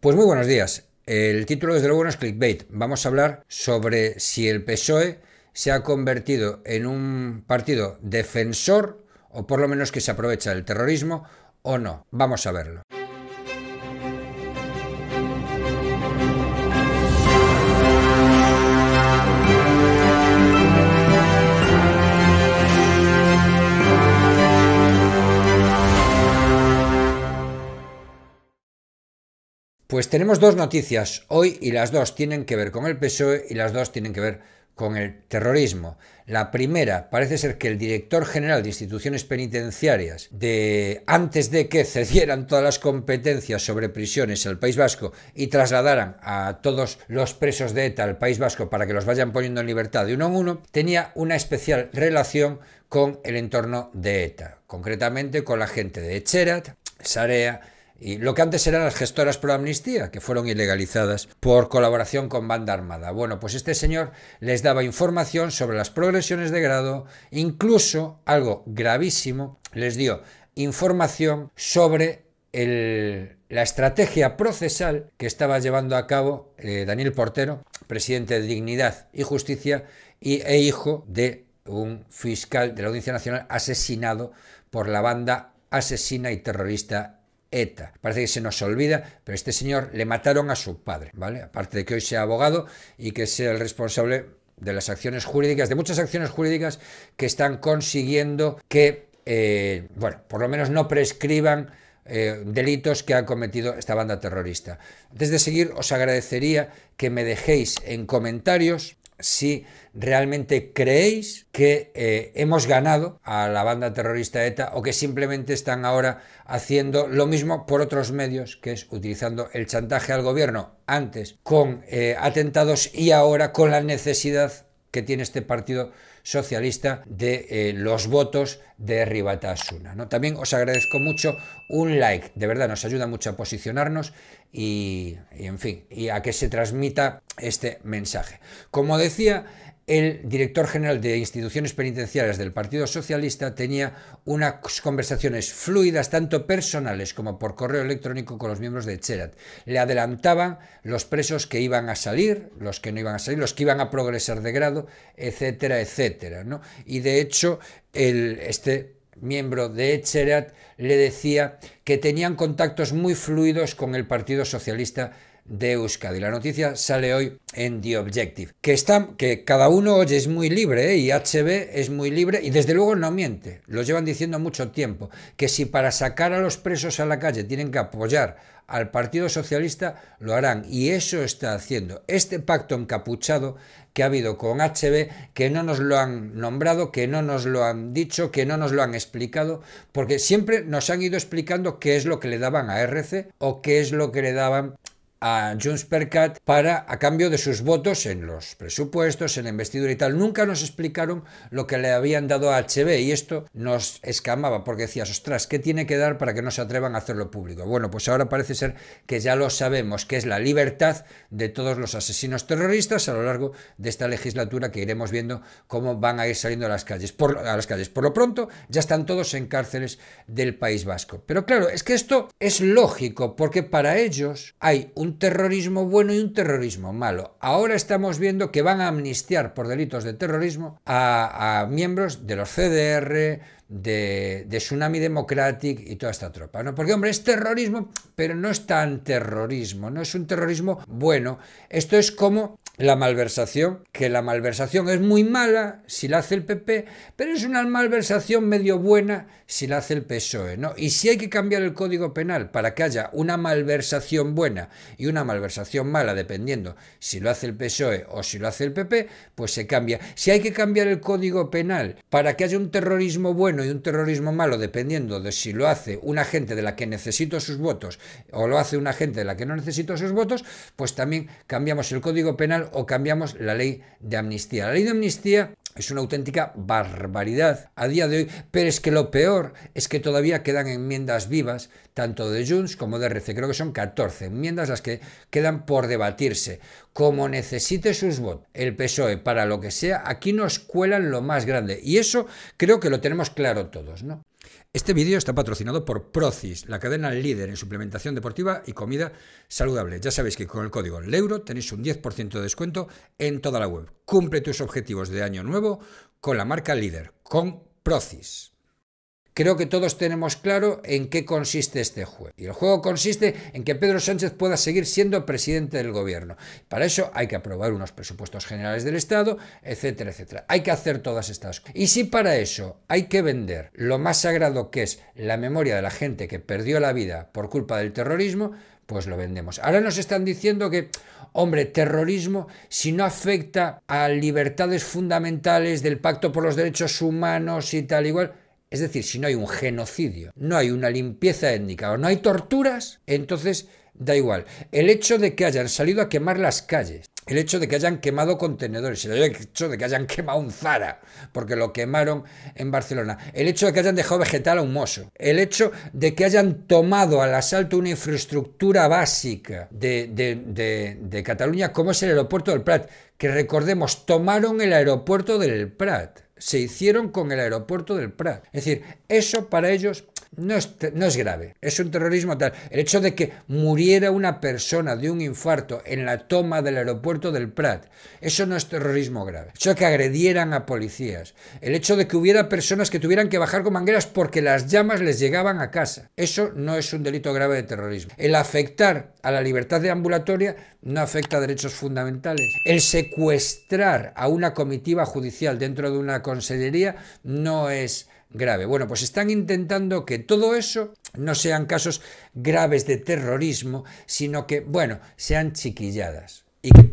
Pues muy buenos días. El título desde luego no es clickbait. Vamos a hablar sobre si el PSOE se ha convertido en un partido defensor o por lo menos que se aprovecha del terrorismo o no. Vamos a verlo. pues tenemos dos noticias hoy y las dos tienen que ver con el PSOE y las dos tienen que ver con el terrorismo. La primera, parece ser que el director general de instituciones penitenciarias, de antes de que cedieran todas las competencias sobre prisiones al País Vasco y trasladaran a todos los presos de ETA al País Vasco para que los vayan poniendo en libertad de uno en uno, tenía una especial relación con el entorno de ETA, concretamente con la gente de Echerat, Sarea, y lo que antes eran las gestoras pro amnistía, que fueron ilegalizadas por colaboración con banda armada. Bueno, pues este señor les daba información sobre las progresiones de grado, incluso algo gravísimo, les dio información sobre la estrategia procesal que estaba llevando a cabo eh, Daniel Portero, presidente de Dignidad y Justicia y, e hijo de un fiscal de la Audiencia Nacional asesinado por la banda asesina y terrorista ETA. Parece que se nos olvida, pero este señor le mataron a su padre, ¿vale? Aparte de que hoy sea abogado y que sea el responsable de las acciones jurídicas, de muchas acciones jurídicas que están consiguiendo que, eh, bueno, por lo menos no prescriban eh, delitos que ha cometido esta banda terrorista. Antes de seguir, os agradecería que me dejéis en comentarios si realmente creéis que eh, hemos ganado a la banda terrorista ETA o que simplemente están ahora haciendo lo mismo por otros medios, que es utilizando el chantaje al gobierno antes con eh, atentados y ahora con la necesidad que tiene este Partido Socialista de eh, los votos de Ribatasuna. ¿no? También os agradezco mucho un like, de verdad nos ayuda mucho a posicionarnos y en fin, y a que se transmita este mensaje. Como decía, el director general de instituciones penitenciarias del Partido Socialista tenía unas conversaciones fluidas, tanto personales como por correo electrónico, con los miembros de Cherat. Le adelantaban los presos que iban a salir, los que no iban a salir, los que iban a progresar de grado, etcétera, etcétera. Y de hecho, el, este miembro de ECHERAT le decía que tenían contactos muy fluidos con el Partido Socialista de Euskadi. La noticia sale hoy en The Objective. Que, que cada uno hoy es muy libre ¿eh? y HB es muy libre y desde luego no miente. Lo llevan diciendo mucho tiempo. Que si para sacar a los presos a la calle tienen que apoyar al Partido Socialista, lo harán. Y eso está haciendo este pacto encapuchado que ha habido con HB, que no nos lo han nombrado, que no nos lo han dicho, que no nos lo han explicado, porque siempre nos han ido explicando qué es lo que le daban a RC o qué es lo que le daban a Junts per para, a cambio de sus votos en los presupuestos, en la investidura y tal. Nunca nos explicaron lo que le habían dado a HB y esto nos escamaba porque decías, ostras, ¿qué tiene que dar para que no se atrevan a hacerlo público? Bueno, pues ahora parece ser que ya lo sabemos, que es la libertad de todos los asesinos terroristas a lo largo de esta legislatura que iremos viendo cómo van a ir saliendo a las calles. Por, a las calles. Por lo pronto, ya están todos en cárceles del País Vasco. Pero claro, es que esto es lógico porque para ellos hay un terrorismo bueno y un terrorismo malo. Ahora estamos viendo que van a amnistiar por delitos de terrorismo a, a miembros de los CDR, de, Tsunami Democratic y toda esta tropa. ¿no? Porque, hombre, es terrorismo, pero no es tan terrorismo, no es un terrorismo bueno. Esto es como la malversación, que la malversación es muy mala si la hace el PP, pero es una malversación medio buena si la hace el PSOE. ¿no? Y si hay que cambiar el Código Penal para que haya una malversación buena y una malversación mala, dependiendo si lo hace el PSOE o si lo hace el PP, pues se cambia. Si hay que cambiar el Código Penal para que haya un terrorismo bueno, y un terrorismo malo, dependiendo de si lo hace una gente de la que necesito sus votos o lo hace una gente de la que no necesito sus votos, pues también cambiamos el Código Penal o cambiamos la ley de amnistía. La ley de amnistía es una auténtica barbaridad a día de hoy, pero es que lo peor es que todavía quedan enmiendas vivas, tanto de Junts como de RC. Creo que son 14 enmiendas las que quedan por debatirse. Como necesite sus votos el PSOE para lo que sea, aquí nos cuelan lo más grande. Y eso creo que lo tenemos claro todos, ¿no? Este vídeo está patrocinado por Procis, la cadena líder en suplementación deportiva y comida saludable. Ya sabéis que con el código LEURO tenéis un 10% de descuento en toda la web. Cumple tus objetivos de año nuevo con la marca líder, con Procis. Creo que todos tenemos claro en qué consiste este juego. Y el juego consiste en que Pedro Sánchez pueda seguir siendo presidente del gobierno. Para eso hay que aprobar unos presupuestos generales del Estado, etcétera, etcétera. Hay que hacer todas estas cosas. Y si para eso hay que vender lo más sagrado que es la memoria de la gente que perdió la vida por culpa del terrorismo, pues lo vendemos. Ahora nos están diciendo que, hombre, terrorismo, si no afecta a libertades fundamentales del Pacto por los Derechos Humanos y tal igual, es decir, si no hay un genocidio, no hay una limpieza étnica o no hay torturas, entonces da igual. El hecho de que hayan salido a quemar las calles, el hecho de que hayan quemado contenedores, el hecho de que hayan quemado un Zara, porque lo quemaron en Barcelona, el hecho de que hayan dejado vegetal a un mozo, el hecho de que hayan tomado al asalto una infraestructura básica de, de Cataluña como es el aeropuerto del Prat, que recordemos, tomaron el aeropuerto del Prat se hicieron con el aeropuerto del Prat. Es decir, eso para ellos no es, no es grave, es un terrorismo tal. El hecho de que muriera una persona de un infarto en la toma del aeropuerto del Prat, eso no es terrorismo grave. El hecho de que agredieran a policías, el hecho de que hubiera personas que tuvieran que bajar con mangueras porque las llamas les llegaban a casa, eso no es un delito grave de terrorismo. El afectar a la libertad de ambulatoria no afecta a derechos fundamentales. El secuestrar a una comitiva judicial dentro de una consellería no es grave. Bueno, pues están intentando que todo eso no sean casos graves de terrorismo, sino que, bueno, sean chiquilladas.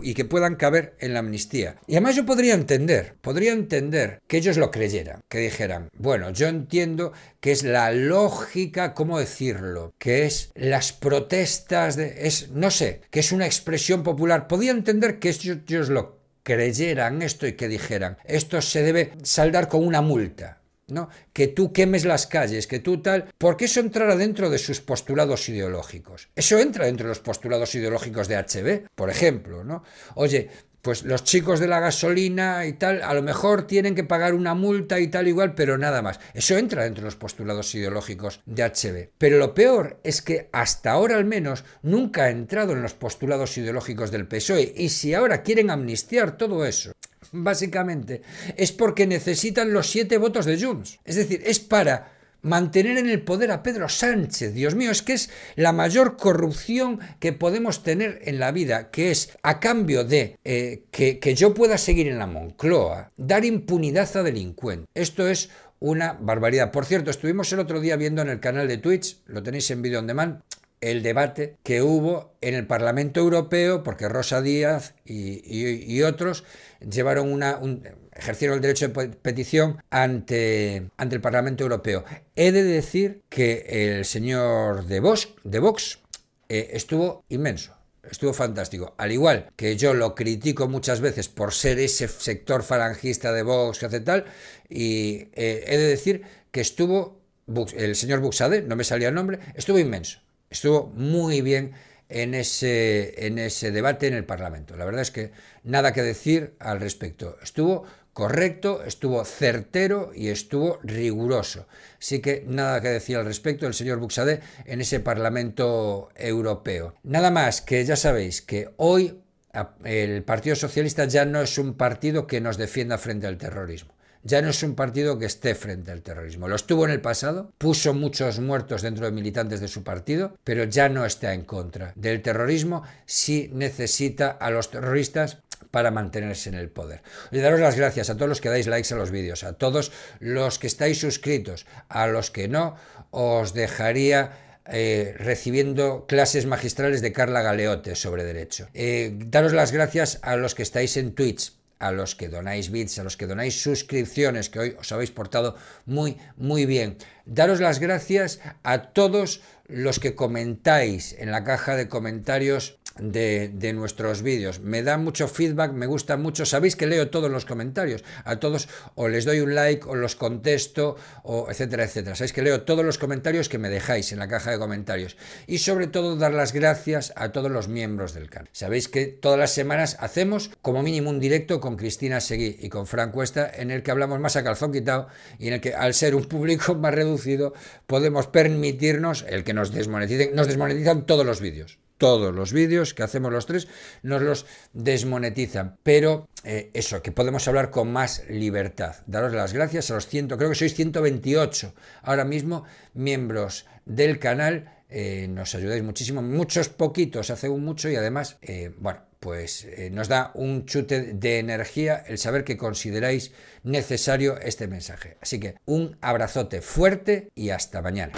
Y que, puedan caber en la amnistía. Y además yo podría entender, podría entender que ellos lo creyeran, que dijeran, bueno, yo entiendo que es la lógica, ¿cómo decirlo? Que es las protestas, es, no sé, que es una expresión popular. Podría entender que ellos lo creyeran esto y que dijeran, esto se debe saldar con una multa. ¿no? que tú quemes las calles, que tú tal, porque eso entrara dentro de sus postulados ideológicos. Eso entra dentro de los postulados ideológicos de HB, por ejemplo, ¿no? Oye, pues los chicos de la gasolina y tal, a lo mejor tienen que pagar una multa y tal igual, pero nada más. Eso entra dentro de los postulados ideológicos de HB. Pero lo peor es que hasta ahora al menos nunca ha entrado en los postulados ideológicos del PSOE. Y si ahora quieren amnistiar todo eso, básicamente, es porque necesitan los siete votos de Junts. Es decir, es para mantener en el poder a Pedro Sánchez. Dios mío, es que es la mayor corrupción que podemos tener en la vida, que es a cambio de eh, que, yo pueda seguir en la Moncloa, dar impunidad a delincuentes. Esto es una barbaridad. Por cierto, estuvimos el otro día viendo en el canal de Twitch, lo tenéis en video on demand, el debate que hubo en el Parlamento Europeo, porque Rosa Díaz y, otros llevaron una, un, ejercieron el derecho de petición ante, ante el Parlamento Europeo. He de decir que el señor de Vox, de Vox eh, estuvo inmenso. Estuvo fantástico. Al igual que yo lo critico muchas veces por ser ese sector falangista de Vox que hace tal, y eh, he de decir que estuvo el señor Buxade, no me salía el nombre, estuvo inmenso Estuvo muy bien en ese, en ese debate en el Parlamento. La verdad es que nada que decir al respecto. Estuvo correcto, estuvo certero y estuvo riguroso. Así que nada que decir al respecto del señor Buxadé en ese Parlamento Europeo. Nada más que ya sabéis que hoy el Partido Socialista ya no es un partido que nos defienda frente al terrorismo ya no es un partido que esté frente al terrorismo. Lo estuvo en el pasado, puso muchos muertos dentro de militantes de su partido, pero ya no está en contra del terrorismo si necesita a los terroristas para mantenerse en el poder. Y daros las gracias a todos los que dais likes a los vídeos, a todos los que estáis suscritos, a los que no, os dejaría eh, recibiendo clases magistrales de Carla Galeote sobre derecho. Eh, daros las gracias a los que estáis en Twitch, a los que donáis bits, a los que donáis suscripciones, que hoy os habéis portado muy, muy bien. Daros las gracias a todos los que comentáis en la caja de comentarios de, nuestros vídeos. Me da mucho feedback, me gusta mucho. Sabéis que leo todos los comentarios. A todos o les doy un like o los contesto, o etcétera, etcétera. Sabéis que leo todos los comentarios que me dejáis en la caja de comentarios. Y sobre todo dar las gracias a todos los miembros del canal. Sabéis que todas las semanas hacemos como mínimo un directo con Cristina Seguí y con Fran Cuesta en el que hablamos más a calzón quitado y en el que al ser un público más reducido podemos permitirnos el que nos Nos desmonetizan todos los vídeos todos los vídeos que hacemos los tres, nos los desmonetizan. Pero eh, eso, que podemos hablar con más libertad. Daros las gracias a los 100, creo que sois 128 ahora mismo miembros del canal. Eh, nos ayudáis muchísimo, muchos poquitos, hace un mucho y además, eh, bueno, pues nos da un chute de energía el saber que consideráis necesario este mensaje. Así que un abrazote fuerte y hasta mañana.